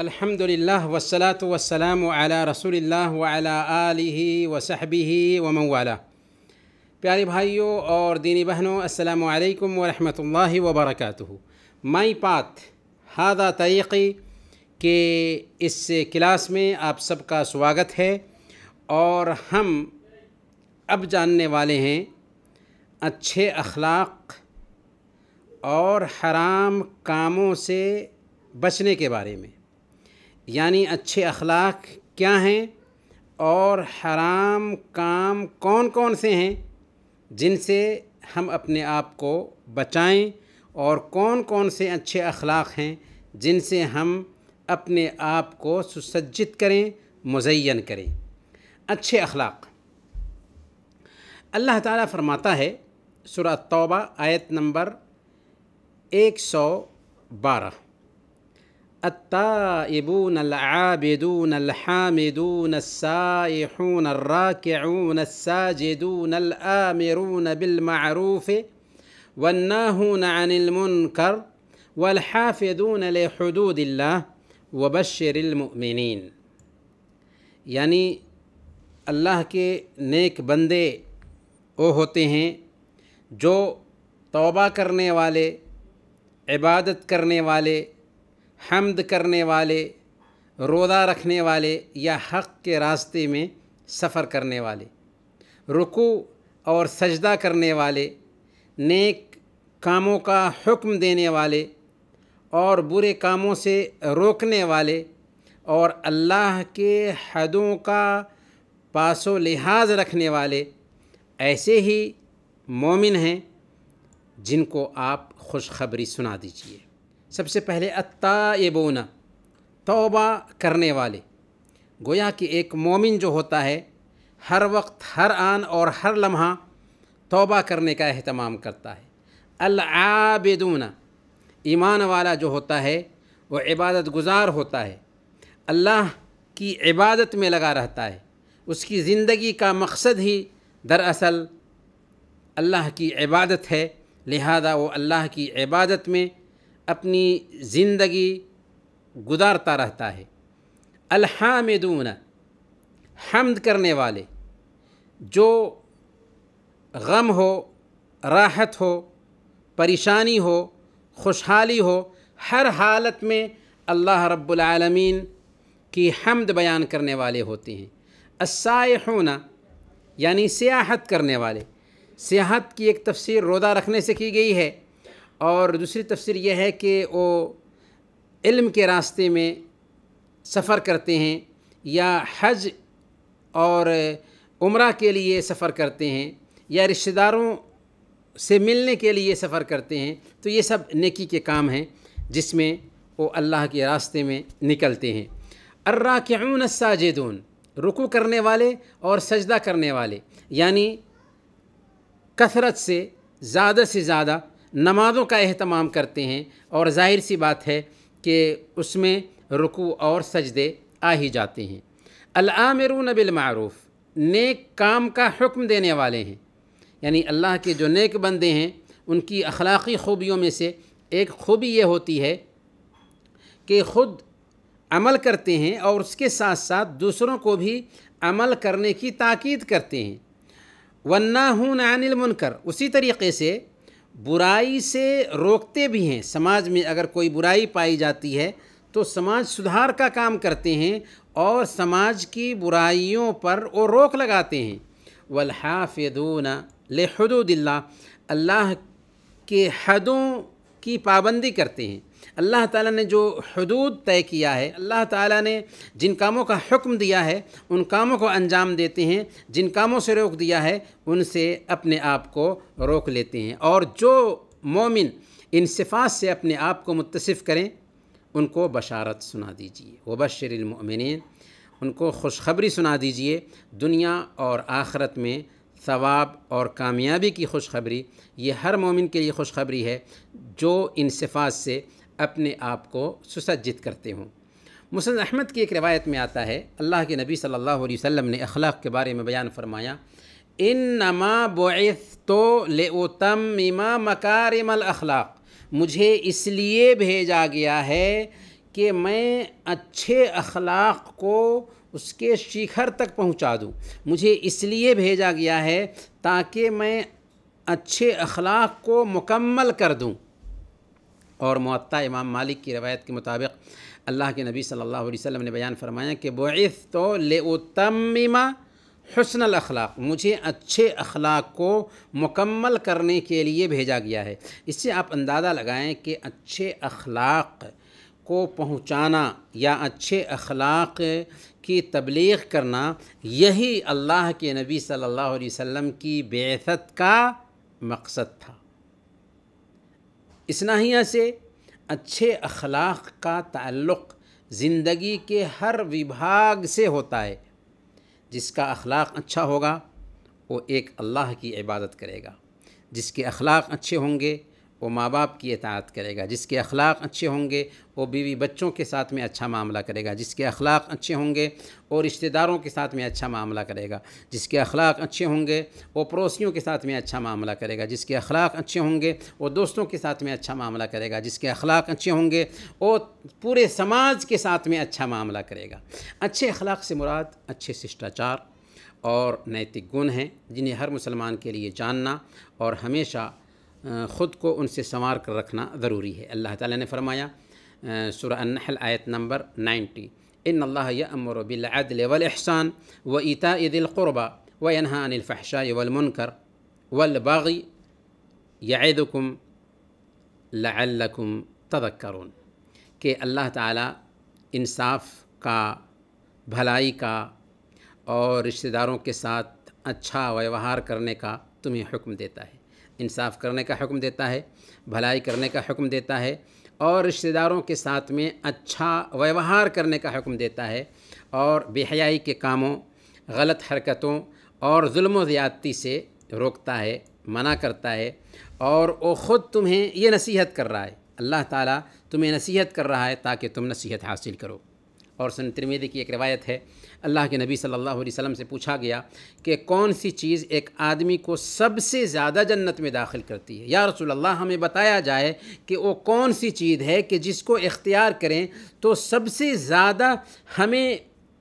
अल्हम्दुलिल्लाह वसलात वसलाम अला रसूलिल्लाह वाला आलिही वसहबिही व मवाला प्यारे भाइयों और दीनी बहनों अस्सलाम वालेकुम व रहमतुल्लाहि व बरकातुहू माई पात हादा तरीक़ी के इस क्लास में आप सबका स्वागत है और हम अब जानने वाले हैं अच्छे अखलाक और हराम कामों से बचने के बारे में यानी अच्छे अखलाक क्या हैं और हराम काम कौन कौन से हैं जिनसे हम अपने आप को बचाएं और कौन कौन से अच्छे अखलाक हैं जिनसे हम अपने आप को सुसज्जित करें मुजैन करें अच्छे अखलाक अल्लाह ताला फरमाता है सुरा तौबा आयत नंबर एक सौ बारह التائبون العابدون الحامدون السائحون الراكعون الساجدون الآمرون بالمعروف والناهون عن المنكر والحافظون لحدود الله وبشر المؤمنين يعني अल्लाह के नेक बंदे वो होते हैं जो तौबा करने वाले इबादत करने वाले हमद करने वाले रोदा रखने वाले या हक़ के रास्ते में सफ़र करने वाले रुकू और सजदा करने वाले नेक कामों का हुक्म देने वाले और बुरे कामों से रोकने वाले और अल्लाह के हदों का पासो लिहाज रखने वाले ऐसे ही मोमिन हैं जिनको आप खुशखबरी सुना दीजिए सबसे पहले अत्ताबोना तोबा करने वाले गोया कि एक मोमिन जो होता है हर वक्त हर आन और हर लम्हा तोबा करने का अहतमाम करता है अल्लाबदूना ईमान वाला जो होता है वो इबादत गुज़ार होता है अल्लाह की इबादत में लगा रहता है उसकी ज़िंदगी का मकसद ही दरअसल अल्लाह की इबादत है लिहाजा वो अल्लाह की इबादत में अपनी ज़िंदगी गुजारता रहता है अलहामदून हमद करने वाले जो गम हो राहत हो परेशानी हो खुशहाली हो हर हालत में अल्लाह रब्बुलआलमीन की हमद बयान करने वाले होते हैं असायहूना यानी सियाहत करने वाले सियाहत की एक तफसीर रोदा रखने से की गई है और दूसरी तफसर यह है कि वो इल्म के रास्ते में सफ़र करते हैं या हज और उम्र के लिए सफ़र करते हैं या रिश्तेदारों से मिलने के लिए सफ़र करते हैं तो ये सब नेकी के काम हैं जिसमें वो अल्लाह के रास्ते में निकलते हैं अर्रा अर्राकून साजिदून रुकू करने वाले और सजदा करने वाले यानी कसरत से ज़्यादा से ज़्यादा नमाज़ों का अहतमाम करते हैं और जाहिर सी बात है कि उसमें रुकू और सजदे आ ही जाते हैं अलामरून बिलमूफ़ नेक काम का हुक्म देने वाले हैं यानी अल्लाह के जो नेक बंदे हैं उनकी अखलाक़ी ख़ूबियों में से एक खूबी ये होती है कि ख़ुद अमल करते हैं और उसके साथ साथ दूसरों को भी अमल करने की ताक़ीद करते हैं वन्ना हूँ नानिल मुनकर उसी तरीके से बुराई से रोकते भी हैं समाज में अगर कोई बुराई पाई जाती है तो समाज सुधार का काम करते हैं और समाज की बुराइयों पर वो रोक लगाते हैं वलहाफ़ून लहदुदिल्ला अल्लाह के हदों की पाबंदी करते हैं अल्लाह ताला ने जो हदूद तय किया है अल्लाह ताला ने जिन कामों का हुक्म दिया है उन कामों को अंजाम देते हैं जिन कामों से रोक दिया है उनसे अपने आप को रोक लेते हैं और जो मोमिन सिफात से अपने आप को मुतसिफ़ करें उनको बशारत सुना दीजिए बशरमिन उनको खुशखबरी सुना दीजिए दुनिया और आखरत में सवाब और कामयाबी की खुशखबरी ये हर मोमिन के लिए खुशखबरी है जो सिफात से अपने आप को सुसज्जित करते हूँ मुसल अहमद की एक रवायत में आता है अल्लाह के नबी सल्लल्लाहु अलैहि वसल्लम ने अखलाक के बारे में बयान फरमाया इन नमा बोस तो ले इमा मकारमल अखलाक मुझे इसलिए भेजा गया है कि मैं अच्छे अखलाक को उसके शिखर तक पहुंचा दूं मुझे इसलिए भेजा गया है ताकि मैं अच्छे अखलाक को मुकम्मल कर दूं और मत्ता इमाम मालिक की रवायत के मुताबिक अल्लाह के नबी सल्लल्लाहु अलैहि वसल्लम ने बयान फरमाया कि बोइस तो ले तमिमा हसन अखलाक मुझे अच्छे अखलाक को मुकम्मल करने के लिए भेजा गया है इससे आप अंदाज़ा लगाएं कि अच्छे अखलाक को पहुंचाना या अच्छे अखलाक की तबलीग करना यही अल्लाह के नबी सल्लल्लाहु अलैहि वसल्लम की बेसत का मकसद था इस से अच्छे अखलाक का ताल्लुक़ ज़िंदगी के हर विभाग से होता है जिसका अखलाक अच्छा होगा वो एक अल्लाह की इबादत करेगा जिसके अखलाक अच्छे होंगे वो माँ बाप की इतात करेगा जिसके अखलाक अच्छे होंगे वो बीवी बच्चों के साथ में अच्छा मामला करेगा जिसके अखलाक अच्छे होंगे वो रिश्तेदारों के साथ में अच्छा मामला करेगा जिसके अखलाक अच्छे होंगे वो पड़ोसियों के साथ में अच्छा मामला करेगा जिसके अखलाक अच्छे होंगे वो दोस्तों के साथ में अच्छा मामला करेगा जिसके अखलाक अच्छे होंगे वो पूरे समाज के साथ में अच्छा मामला करेगा अच्छे अखलाक से मुराद अच्छे शिष्टाचार और नैतिक गुण हैं जिन्हें हर मुसलमान के लिए जानना और हमेशा ख़ुद को उनसे संवार कर रखना ज़रूरी है अल्लाह ताला ने फरमाया सुर अनहल आयत नंबर नाइन्टी इन अल्लाह अमर बिलदल वलहसान व इता दिलक़ुरबा व अनहा अनिलफ़ाशा वलमनकर वलबागी यादकुम लकुम तदक्करून के अल्लाह ताला इंसाफ का भलाई का और रिश्तेदारों के साथ अच्छा व्यवहार करने का तुम्हें हुक्म देता है इंसाफ़ करने का हुक्म देता है भलाई करने का हुक्म देता है और रिश्तेदारों के साथ में अच्छा व्यवहार करने का हुक्म देता है और बेहयाई के कामों गलत हरकतों और जुल्म ज़्यादती से रोकता है मना करता है और वो ख़ुद तुम्हें ये नसीहत कर रहा है अल्लाह ताला तुम्हें नसीहत कर रहा है ताकि तुम नसीहत हासिल करो और सन त्रिवेदी की एक रवायत है अल्लाह के नबी सल्लल्लाहु अलैहि वसल्लम से पूछा गया कि कौन सी चीज़ एक आदमी को सबसे ज़्यादा जन्नत में दाखिल करती है या रसूल अल्लाह हमें बताया जाए कि वो कौन सी चीज़ है कि जिसको इख्तियार करें तो सबसे ज़्यादा हमें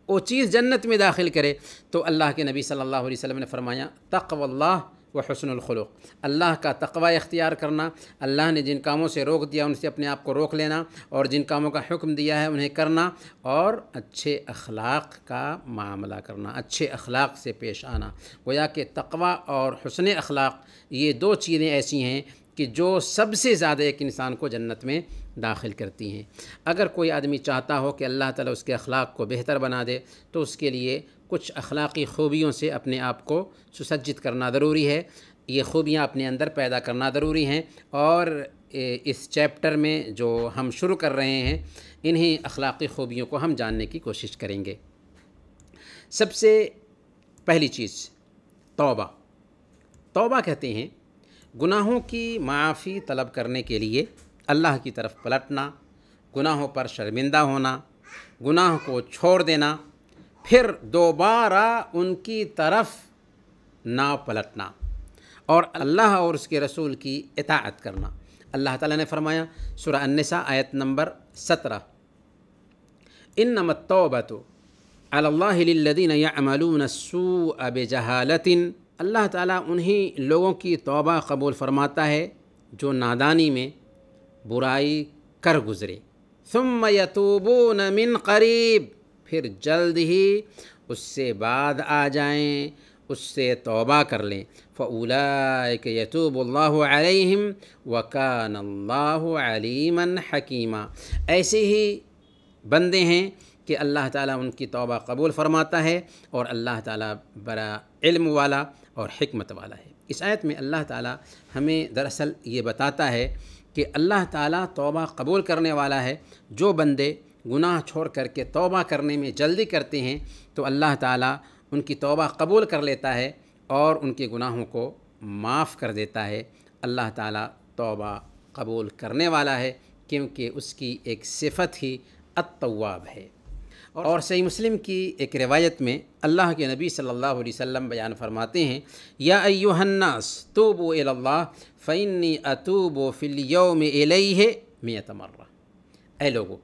वो चीज़ जन्नत में दाखिल करे तो अल्लाह के नबी सल्लल्लाहु अलैहि वसल्लम ने फरमाया तकवल्ला व हसनखलूक़ अल्लाह का तकवा इख्तियार करना अल्लाह ने जिन कामों से रोक दिया उनसे अपने आप को रोक लेना और जिन कामों का हुक्म दिया है उन्हें करना और अच्छे अखलाक का मामला करना अच्छे अखलाक से पेश आना गोया कि तकवा और हसन अखलाक ये दो चीज़ें ऐसी हैं कि जो सबसे ज़्यादा एक इंसान को जन्नत में दाखिल करती हैं अगर कोई आदमी चाहता हो कि अल्लाह ताला उसके अखलाक को बेहतर बना दे तो उसके लिए कुछ अखलाक़ी ख़ूबियों से अपने आप को सुसज्जित करना ज़रूरी है ये ख़ूबियाँ अपने अंदर पैदा करना ज़रूरी हैं और इस चैप्टर में जो हम शुरू कर रहे हैं इन्हीं अखलाक़ी ख़ूबियों को हम जानने की कोशिश करेंगे सबसे पहली चीज़ तौबा तौबा कहते हैं गुनाहों की माफ़ी तलब करने के लिए अल्लाह की तरफ पलटना गुनाहों पर शर्मिंदा होना गुनाह को छोड़ देना फिर दोबारा उनकी तरफ ना पलटना और अल्लाह और उसके रसूल की इताअत करना अल्लाह ताला ने फरमाया सुरा अन्नसा आयत नंबर सत्रह इन नमतौबत अल्लादीन यामलून सू अब जहालतिन अल्लाह ताला उन्हीं लोगों की तौबा कबूल फरमाता है जो नादानी में बुराई कर गुज़रे सुम यतूबून मिन करीब फिर जल्द ही उससे बाद आ जाएं उससे तौबा कर लें फ़ला के यतूबल्लाम वकान अलीमन हकीमा ऐसे ही बंदे हैं कि अल्लाह ताला उनकी तौबा कबूल फ़रमाता है और अल्लाह ताला बड़ा इल्म वाला और हमत वाला है इस आयत में अल्लाह ताला हमें दरअसल ये बताता है कि अल्लाह ताला तौबा कबूल करने वाला है जो बंदे गुनाह छोड़ करके तौबा करने में जल्दी करते हैं तो अल्लाह ताला उनकी तौबा कबूल कर लेता है और उनके गुनाहों को माफ़ कर देता है अल्लाह ताला तौबा कबूल करने वाला है क्योंकि उसकी एक सिफत ही अतवाब है और सही मुस्लिम की एक रिवायत में अल्लाह के नबी सल्लल्लाहु अलैहि वसल्लम बयान फरमाते हैं या अयोहन्नास तो बो अल्लाह फ़ैनी अतूब फ़िलयम एलई है मियाँ तमर्रा ए लोगो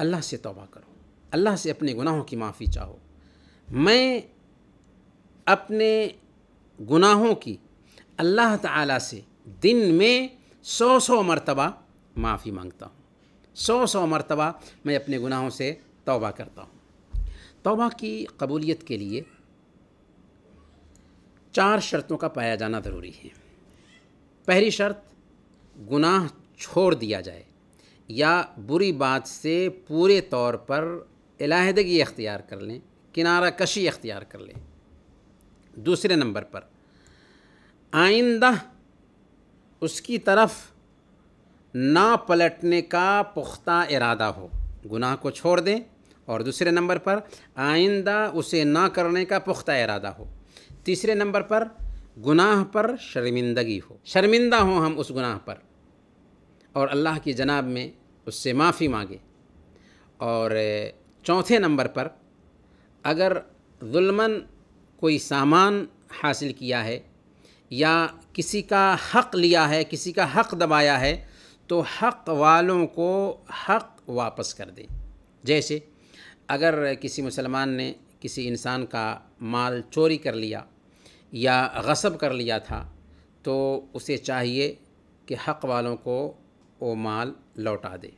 अल्लाह से तोबा करो अल्लाह से अपने गुनाहों की माफ़ी चाहो मैं अपने गुनाहों की अल्लाह ताला से दिन में सौ सौ मरतबा माफ़ी मांगता हूँ सौ सौ मरतबा मैं अपने गुनाहों से तौबा करता हूँ तौबा की कबूलियत के लिए चार शर्तों का पाया जाना ज़रूरी है पहली शर्त गुनाह छोड़ दिया जाए या बुरी बात से पूरे तौर पर इलाहदगी अख्तियार कर लें किनारा कशी अख्तियार कर लें दूसरे नंबर पर आइंदा उसकी तरफ़ ना पलटने का पुख्ता इरादा हो गुनाह को छोड़ दें और दूसरे नंबर पर आइंदा उसे ना करने का पुख्ता इरादा हो तीसरे नंबर पर गुनाह पर शर्मिंदगी हो शर्मिंदा हो हम उस गुनाह पर और अल्लाह की जनाब में उससे माफ़ी मांगे और चौथे नंबर पर अगर जुल्मन कोई सामान हासिल किया है या किसी का हक़ लिया है किसी का हक़ दबाया है तो हक़ वालों को हक़ वापस कर दें जैसे अगर किसी मुसलमान ने किसी इंसान का माल चोरी कर लिया या गसब कर लिया था तो उसे चाहिए कि हक़ वालों को वो माल लौटा दे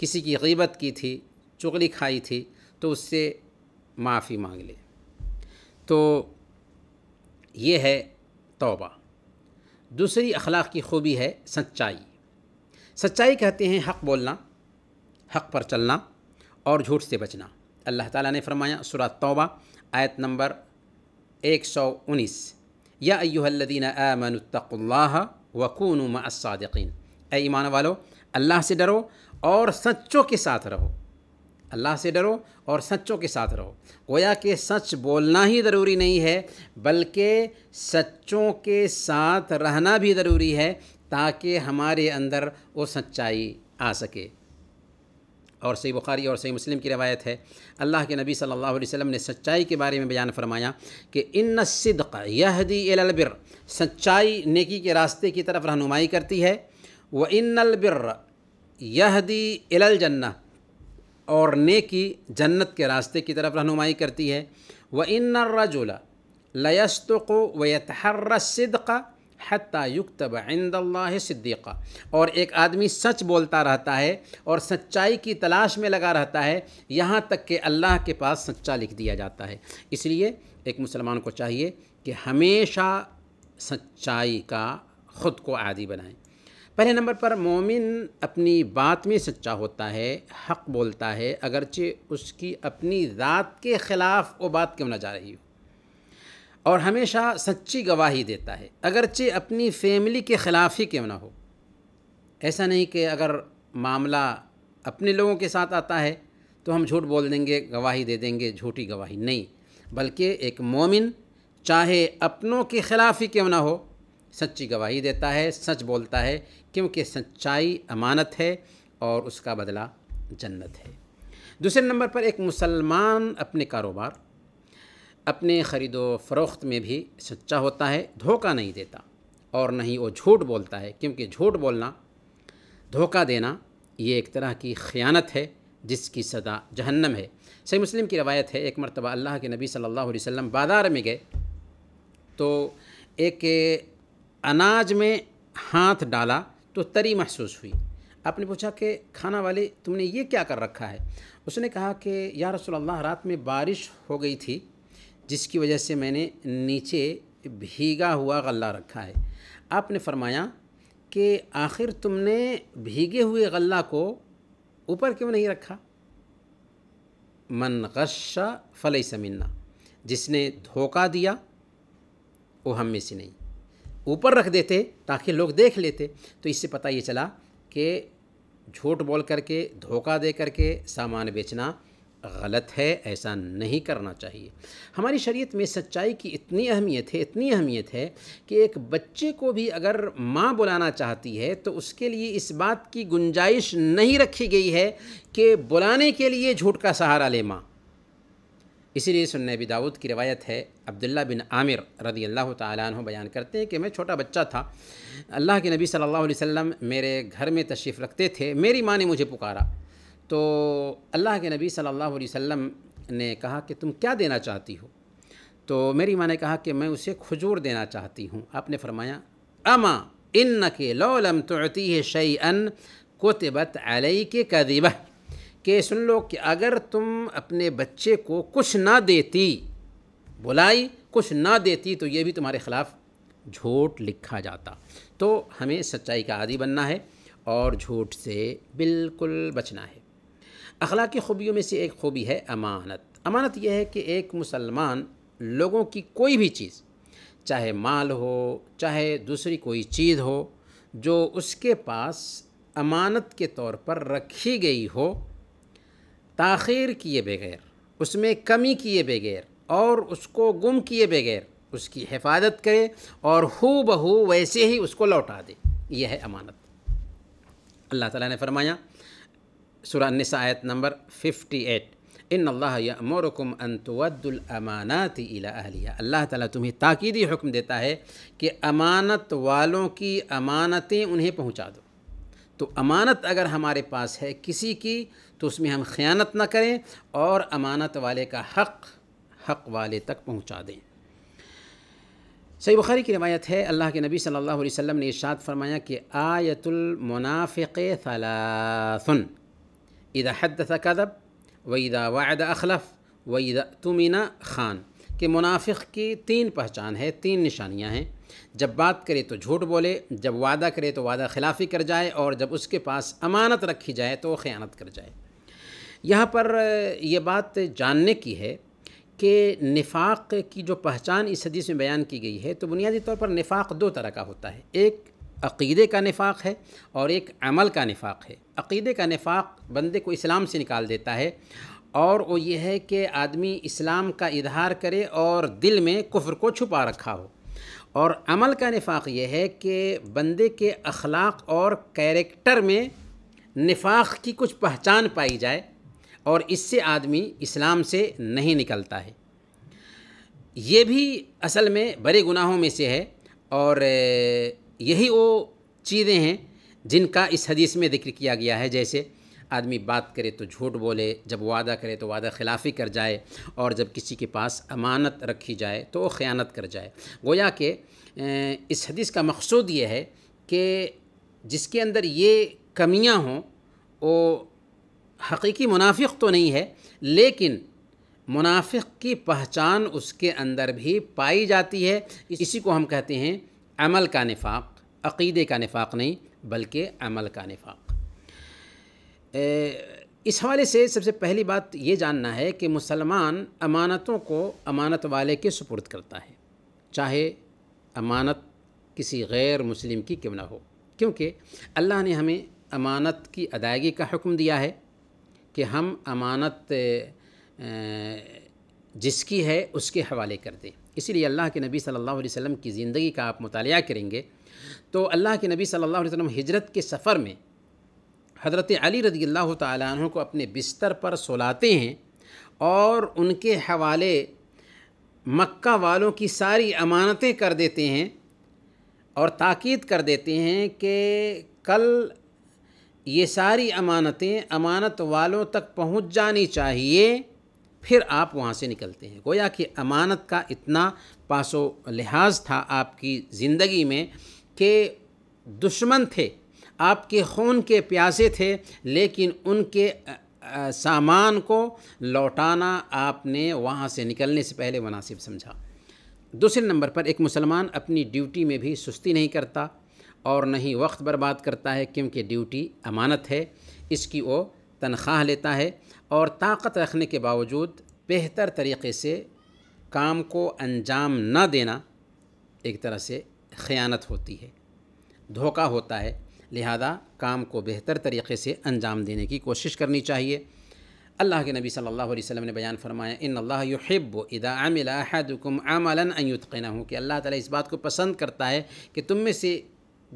किसी की गीबत की थी चुगली खाई थी तो उससे माफ़ी मांग ले तो ये है तौबा दूसरी अखलाक की खूबी है सच्चाई सच्चाई कहते हैं हक़ बोलना हक़ पर चलना और झूठ से बचना अल्लाह ताला ने फरमाया सुरा तौबा आयत नंबर 119 या अयुहल्लिन आमनतल्ला वकून मसादीन ए ईमान वालो अल्लाह से डरो और सच्चों के साथ रहो अल्लाह से डरो और सच्चों के साथ रहो गोया कि सच बोलना ही ज़रूरी नहीं है बल्कि सच्चों के साथ रहना भी ज़रूरी है ताकि हमारे अंदर वो सच्चाई आ सके और सही बुखारी और सही मुस्लिम की रवायत है अल्लाह के नबी सल्लल्लाहु अलैहि वसल्लम ने सच्चाई के बारे में बयान फरमाया कि इन सिद्क यह दी अलबिर सच्चाई नेकी के रास्ते की तरफ रहनुमाई करती है व इनबिर यह दी और नेकी जन्नत के रास्ते की तरफ रहनुमाई करती है व इन लयस्त को व यतहर सिद्क़ा हती युक्तब इंदल्ला सिद्दीक़ा और एक आदमी सच बोलता रहता है और सच्चाई की तलाश में लगा रहता है यहाँ तक कि अल्लाह के पास सच्चा लिख दिया जाता है इसलिए एक मुसलमान को चाहिए कि हमेशा सच्चाई का ख़ुद को आदि बनाएं पहले नंबर पर मोमिन अपनी बात में सच्चा होता है हक बोलता है अगरचे उसकी अपनी ज़ात के ख़िलाफ़ वो बात क्यों ना जा रही हो और हमेशा सच्ची गवाही देता है अगरचे अपनी फैमिली के ख़िलाफ़ ही क्यों ना हो ऐसा नहीं कि अगर मामला अपने लोगों के साथ आता है तो हम झूठ बोल देंगे गवाही दे देंगे झूठी गवाही नहीं बल्कि एक मोमिन चाहे अपनों के ख़िलाफ़ ही क्यों ना हो सच्ची गवाही देता है सच बोलता है क्योंकि सच्चाई अमानत है और उसका बदला जन्नत है दूसरे नंबर पर एक मुसलमान अपने कारोबार अपने ख़रीदो फ़रोख्त में भी सच्चा होता है धोखा नहीं देता और नहीं वो झूठ बोलता है क्योंकि झूठ बोलना धोखा देना ये एक तरह की ख़यानत है जिसकी सदा जहन्नम है सही मुस्लिम की रवायत है एक मरतबा अल्लाह के नबी सल्लल्लाहु अलैहि वसल्लम बाज़ार में गए तो एक अनाज में हाथ डाला तो तरी महसूस हुई आपने पूछा कि खाना वाले तुमने ये क्या कर रखा है उसने कहा कि या रसोल्ला रात में बारिश हो गई थी जिसकी वजह से मैंने नीचे भीगा हुआ गला रखा है आपने फरमाया कि आखिर तुमने भीगे हुए गला को ऊपर क्यों नहीं रखा मन गशा फल समिन्ना जिसने धोखा दिया वो हम में से नहीं ऊपर रख देते ताकि लोग देख लेते तो इससे पता ये चला कि झूठ बोल करके धोखा दे करके सामान बेचना गलत है ऐसा नहीं करना चाहिए हमारी शरीयत में सच्चाई की इतनी अहमियत है इतनी अहमियत है कि एक बच्चे को भी अगर माँ बुलाना चाहती है तो उसके लिए इस बात की गुंजाइश नहीं रखी गई है कि बुलाने के लिए झूठ का सहारा ले माँ इसीलिए सुन नबी दाऊद की रिवायत है अब्दुल्ला बिन आमिर रदी अल्लाह तु बयान करते हैं कि मैं छोटा बच्चा था अल्लाह के नबी सल्लल्लाहु अलैहि वसल्लम मेरे घर में तशरीफ़ रखते थे मेरी माँ ने मुझे पुकारा तो अल्लाह के नबी सल्लल्लाहु अलैहि वसल्लम ने कहा कि तुम क्या देना चाहती हो तो मेरी माँ ने कहा कि मैं उसे खजूर देना चाहती हूँ आपने फरमाया अमा इन न के लोलम तोती है शई अन कोतबत अलई के कदीबा के सुन लो कि अगर तुम अपने बच्चे को कुछ ना देती बुलाई कुछ ना देती तो ये भी तुम्हारे ख़िलाफ़ झूठ लिखा जाता तो हमें सच्चाई का आदि बनना है और झूठ से बिल्कुल बचना है की ख़ूबियों में से एक ख़ूबी है अमानत अमानत यह है कि एक मुसलमान लोगों की कोई भी चीज़ चाहे माल हो चाहे दूसरी कोई चीज़ हो जो उसके पास अमानत के तौर पर रखी गई हो ताखिर किए बगैर उसमें कमी किए बगैर और उसको गुम किए बगैर उसकी हिफाजत करे और हो बहू वैसे ही उसको लौटा दे यह है अमानत अल्लाह ताला ने फरमाया सूर्य निसा आयत नंबर 58 इन अल्लाह यमरकुम अनतवद्दुल अमानात इला अहलिया अल्लाह ताला तुम्हें ताकीदी हुक्म देता है कि अमानत वालों की अमानतें उन्हें पहुंचा दो तो अमानत अगर हमारे पास है किसी की तो उसमें हम ख़यानत ना करें और अमानत वाले का हक़ हक़ वाले तक पहुंचा दें सही बुखारी की रवायत है अल्लाह के नबी सल्लल्लाहु अलैहि वसल्लम ने इरशाद फरमाया कि आयतुल मुनाफ़िक़ सलासन इदा हदत कदब वईदा वायद अखलफ वईदा तुमिना खान कि मुनाफिक की तीन पहचान है तीन निशानियां हैं जब बात करे तो झूठ बोले जब वादा करे तो वादा खिलाफ़ी कर जाए और जब उसके पास अमानत रखी जाए तो ख़यानत कर जाए यहाँ पर यह बात जानने की है कि निफाक की जो पहचान इस हदीस में बयान की गई है तो बुनियादी तौर पर निफाक दो तरह का होता है एक अक़ीदे का निफाक है और एक अमल का निफाक है अक़ीदे का निफाक बंदे को इस्लाम से निकाल देता है और वो ये है कि आदमी इस्लाम का इजहार करे और दिल में कुफ्र को छुपा रखा हो और अमल का निफाक ये है कि बंदे के अखलाक और कैरेक्टर में निफाक की कुछ पहचान पाई जाए और इससे आदमी इस्लाम से नहीं निकलता है ये भी असल में बड़े गुनाहों में से है और यही वो चीज़ें हैं जिनका इस हदीस में जिक्र किया गया है जैसे आदमी बात करे तो झूठ बोले जब वादा करे तो वादा खिलाफी कर जाए और जब किसी के पास अमानत रखी जाए तो वो ख़यानत कर जाए गोया के इस हदीस का मकसूद ये है कि जिसके अंदर ये कमियां हों वो हकीकी मुनाफ़ तो नहीं है लेकिन मुनाफिक की पहचान उसके अंदर भी पाई जाती है इसी को हम कहते हैं अमल का निफाक अक़ीदे का निफाक नहीं बल्कि अमल का निफाक इस हवाले से सबसे पहली बात ये जानना है कि मुसलमान अमानतों को अमानत वाले के सुपुर्द करता है चाहे अमानत किसी गैर मुस्लिम की क्यों ना हो क्योंकि अल्लाह ने हमें अमानत की अदायगी का हुक्म दिया है कि हम अमानत जिसकी है उसके हवाले कर दें इसीलिए अल्लाह के नबी सल्लल्लाहु अलैहि वसल्लम की ज़िंदगी का आप मुताल करेंगे तो अल्लाह के नबी सल्लल्लाहु अलैहि वसल्लम हिजरत के सफ़र में हज़रत अली रजी अल्लाह तु को अपने बिस्तर पर सोलाते हैं और उनके हवाले मक्का वालों की सारी अमानतें कर देते हैं और ताक़द कर देते हैं कि कल ये सारी अमानतें अमानत वालों तक पहुंच जानी चाहिए फिर आप वहाँ से निकलते हैं गोया कि अमानत का इतना पासो लिहाज था आपकी ज़िंदगी में कि दुश्मन थे आपके खून के प्यासे थे लेकिन उनके सामान को लौटाना आपने वहाँ से निकलने से पहले मुनासिब समझा दूसरे नंबर पर एक मुसलमान अपनी ड्यूटी में भी सुस्ती नहीं करता और न ही वक्त बर्बाद करता है क्योंकि ड्यूटी अमानत है इसकी वो तनख्वाह लेता है और ताकत रखने के बावजूद बेहतर तरीके से काम को अंजाम न देना एक तरह से ख़यानत होती है धोखा होता है लिहाजा काम को बेहतर तरीके से अंजाम देने की कोशिश करनी चाहिए अल्लाह के नबी सल्लल्लाहु अलैहि वसल्लम ने बयान फरमाया इन अल्लाह इदा अमिला अहदुकुम अमलन अयुतक़ना हूँ कि अल्लाह ताला इस बात को पसंद करता है कि तुम में से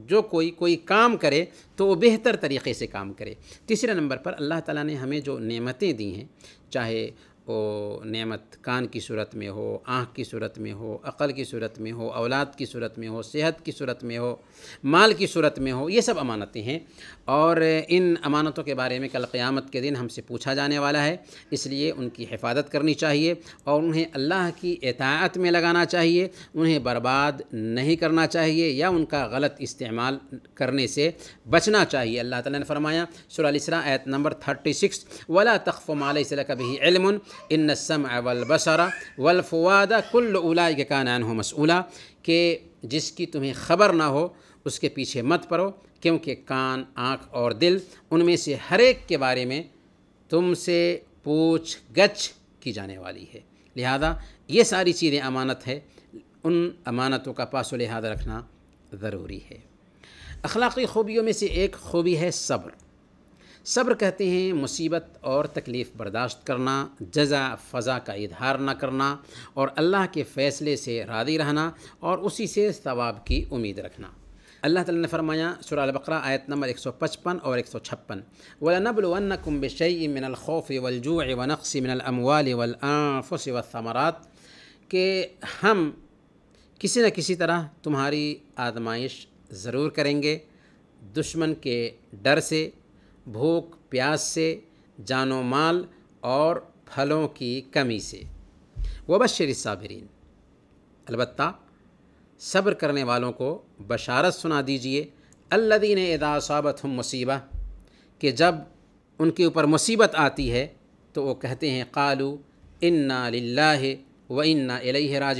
जो कोई कोई काम करे तो वो बेहतर तरीके से काम करे तीसरे नंबर पर अल्लाह ताला ने हमें जो नेमतें दी हैं चाहे वो नेमत कान की सूरत में हो आँख की सूरत में हो अक़ल की सूरत में हो औलाद की सूरत में हो सेहत की सूरत में हो माल की सूरत में हो ये सब अमानतें हैं और इन अमानतों के बारे में कल क़्यामत के दिन हमसे पूछा जाने वाला है इसलिए उनकी हिफाजत करनी चाहिए और उन्हें अल्लाह की अतात में लगाना चाहिए उन्हें बर्बाद नहीं करना चाहिए या उनका गलत इस्तेमाल करने से बचना चाहिए अल्लाह तरमाया सुरसरा आयत नंबर थर्टी सिक्स वला तखफ़ माल कभी इन सम वलबसरा वलफवादा कुल उला के कानान हो मसूला के जिसकी तुम्हें खबर ना हो उसके पीछे मत पड़ो क्योंकि कान आँख और दिल उनमें से हर एक के बारे में तुमसे पूछ गछ की जाने वाली है लिहाजा ये सारी चीज़ें अमानत है उन अमानतों का पास लिहाजा रखना ज़रूरी है अखलाक़ी ख़ूबियों में से एक खूबी है सब्र सब्र कहते हैं मुसीबत और तकलीफ़ बर्दाश्त करना जजा फ़ज़ा का इधार न करना और अल्लाह के फ़ैसले से राजी रहना और उसी से सवाब की उम्मीद रखना अल्लाह ताला ने फरमाया सूरह बकरा आयत नंबर 155 और 156 वलनबलवन्नकुम बिशैइन मिनल खौफ़ि वल जूअ व नक़्सि मिनल अमवाल वल अनफुस वस्समरात के हम किसी न किसी तरह तुम्हारी आजमाइश ज़रूर करेंगे दुश्मन के डर से भूख प्यास से जानो माल और फलों की कमी से वबशर साबरीन अलबत् सब्र करने वालों को बशारत सुना दीजिए अल्लादीन एदासबत हम मुसीबा कि जब उनके ऊपर मुसीबत आती है तो वो कहते हैं कालू इन्ना लाला व इन्ना है राज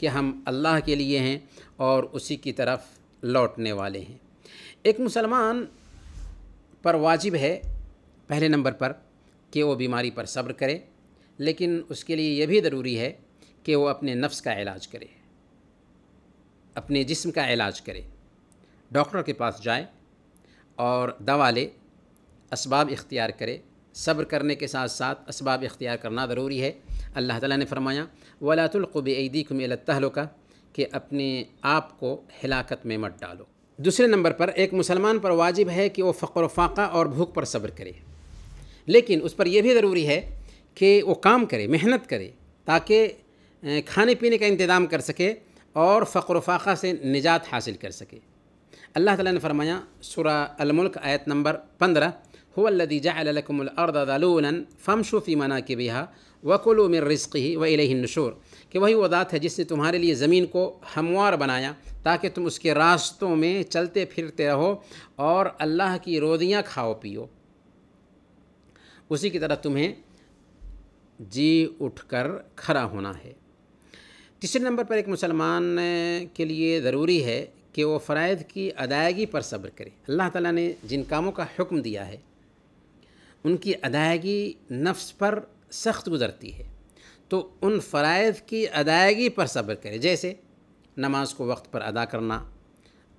कि हम अल्लाह के लिए हैं और उसी की तरफ लौटने वाले हैं एक मुसलमान पर वाजिब है पहले नंबर पर कि वो बीमारी पर सब्र करे लेकिन उसके लिए यह भी ज़रूरी है कि वो अपने नफ्स का इलाज करे अपने जिस्म का इलाज करे डॉक्टर के पास जाए और दवा ले इसबाब इख्तियार करे सब्र करने के साथ साथ इसबाब इख्तियार करना ज़रूरी है अल्लाह ताला ने फरमाया वलातुल्क़ुब ऐदी कुमिल तहलुका कि अपने आप को हिलाकत में मत डालो दूसरे नंबर पर एक मुसलमान पर वाजिब है कि वो फ़क्र फाका और भूख पर सब्र करे लेकिन उस पर यह भी ज़रूरी है कि वो काम करे मेहनत करे ताकि खाने पीने का इंतज़ाम कर सके और फ़क्र फाका से निजात हासिल कर सके अल्लाह ताला ने फरमाया सुरा अलमुल्क आयत नंबर पंद्रह हुल्लदी जालकुमल अर्दालून मना के बिहा रिस्क ही व इलेहिन नशोर कि वही वो दात है जिसने तुम्हारे लिए ज़मीन को हमवार बनाया ताकि तुम उसके रास्तों में चलते फिरते रहो और अल्लाह की रोदियाँ खाओ पियो उसी की तरह तुम्हें जी उठकर खड़ा होना है तीसरे नंबर पर एक मुसलमान के लिए ज़रूरी है कि वो फ़रद की अदायगी पर सब्र करे अल्लाह ताला ने जिन कामों का हुक्म दिया है उनकी अदायगी नफ्स पर सख्त गुज़रती है तो उन फ़रज़ की अदायगी पर सब्र करें जैसे नमाज को वक्त पर अदा करना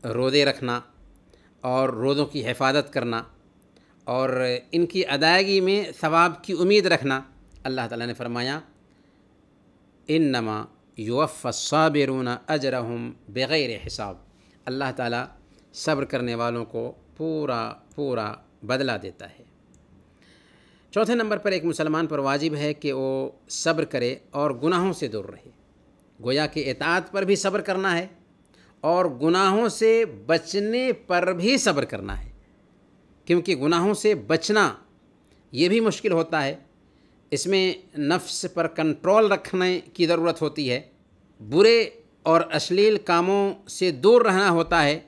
रोज़े रखना और रोज़ों की हिफाजत करना और इनकी अदायगी में सवाब की उम्मीद रखना अल्लाह ताला ने फरमाया इन नमा अजर अजरहम बग़ैर हिसाब अल्लाह ताला सब्र करने वालों को पूरा पूरा बदला देता है चौथे नंबर पर एक मुसलमान पर वाजिब है कि वो सब्र करे और गुनाहों से दूर रहे गोया के एतात पर भी सब्र करना है और गुनाहों से बचने पर भी सब्र करना है क्योंकि गुनाहों से बचना ये भी मुश्किल होता है इसमें नफ्स पर कंट्रोल रखने की ज़रूरत होती है बुरे और अश्लील कामों से दूर रहना होता है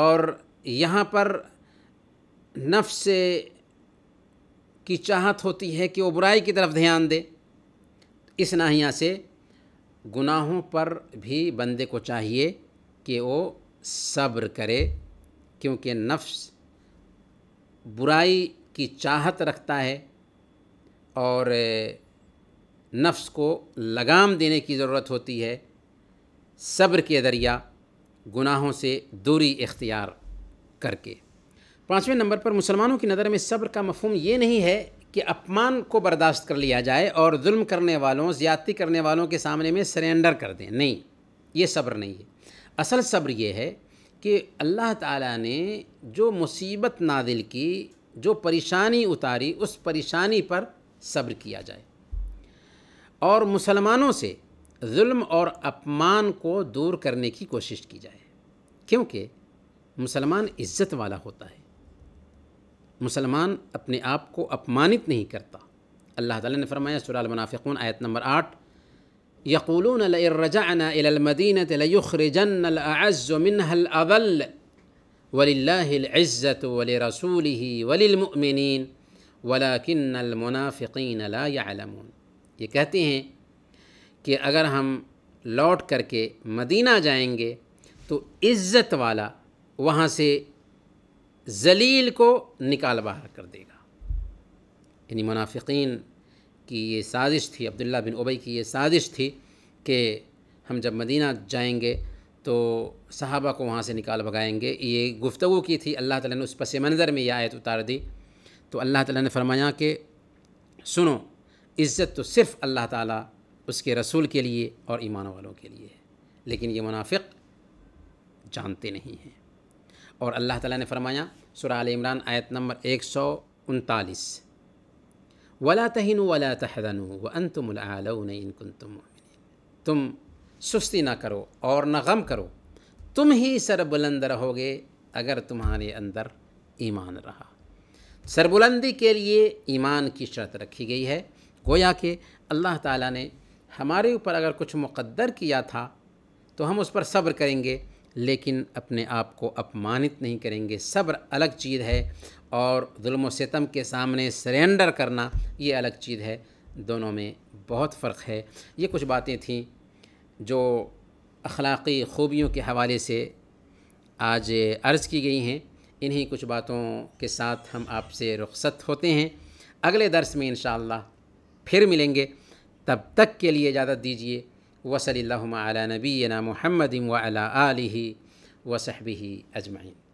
और यहाँ पर नफ्स की चाहत होती है कि वो बुराई की तरफ ध्यान दे इस नाहिया से गुनाहों पर भी बंदे को चाहिए कि वो सब्र करे क्योंकि नफ्स बुराई की चाहत रखता है और नफ्स को लगाम देने की ज़रूरत होती है सब्र के दरिया गुनाहों से दूरी इख्तियार करके पाँचवें नंबर पर मुसलमानों की नज़र में सब्र का मफहम ये नहीं है कि अपमान को बर्दाश्त कर लिया जाए और जुल्म करने वालों ज़्यादती करने वालों के सामने में सरेंडर कर दें नहीं ये सब्र नहीं है असल सब्र ये है कि अल्लाह ताला ने जो मुसीबत नादिल की जो परेशानी उतारी उस परेशानी पर सब्र किया जाए और मुसलमानों से जुल्म और अपमान को दूर करने की कोशिश की जाए क्योंकि मुसलमान इज़्ज़त वाला होता है मुसलमान अपने आप को अपमानित नहीं करता अल्लाह ताला ने फरमाया सूरह मुनाफ़िकून आयत नंबर आठ यकूलून रजाना इलमदीन तलखरजन मिनहल अवल वलिल्लाज़्ज़त वल रसूल ही वलिलमिन वलाकिनमनाफ़िन लालमून ये कहते हैं कि अगर हम लौट करके मदीना जाएंगे तो इज़्ज़त वाला वहाँ से जलील को निकाल बाहर कर देगा यानी मुनाफिकीन की ये साजिश थी अब्दुल्ला बिन उबई की ये साजिश थी कि हम जब मदीना जाएंगे तो सहाबा को वहाँ से निकाल भगाएंगे ये गुफ्तु की थी अल्लाह ताला ने उस पस मंज़र में यह आयत उतार दी तो अल्लाह ताला ने फरमाया कि सुनो इज़्ज़त तो सिर्फ़ अल्लाह ताला उसके रसूल के लिए और ईमान वालों के लिए है लेकिन ये मुनाफिक जानते नहीं हैं और अल्लाह ताला ने फरमाया सुरा आल इमरान आयत नंबर एक सौ उनतालीस वला तहन वला तहदन व अन तुम इन कुन तुम तुम सुस्ती ना करो और न गम करो तुम ही सरबुलंद रहोगे अगर तुम्हारे अंदर ईमान रहा सरबुलंदी के लिए ईमान की शर्त रखी गई है गोया कि अल्लाह ताला ने हमारे ऊपर अगर कुछ मुकद्दर किया था तो हम उस पर सब्र करेंगे लेकिन अपने आप को अपमानित नहीं करेंगे सब्र अलग चीज़ है और जुल्म सितम के सामने सरेंडर करना ये अलग चीज़ है दोनों में बहुत फ़र्क है ये कुछ बातें थीं जो अखलाक़ी ख़ूबियों के हवाले से आज अर्ज़ की गई हैं इन्हीं कुछ बातों के साथ हम आपसे रुखसत होते हैं अगले दर्स में इन फिर मिलेंगे तब तक के लिए इजाज़त दीजिए وصل اللهم على نبينا محمد وعلى آله وصحبه أجمعين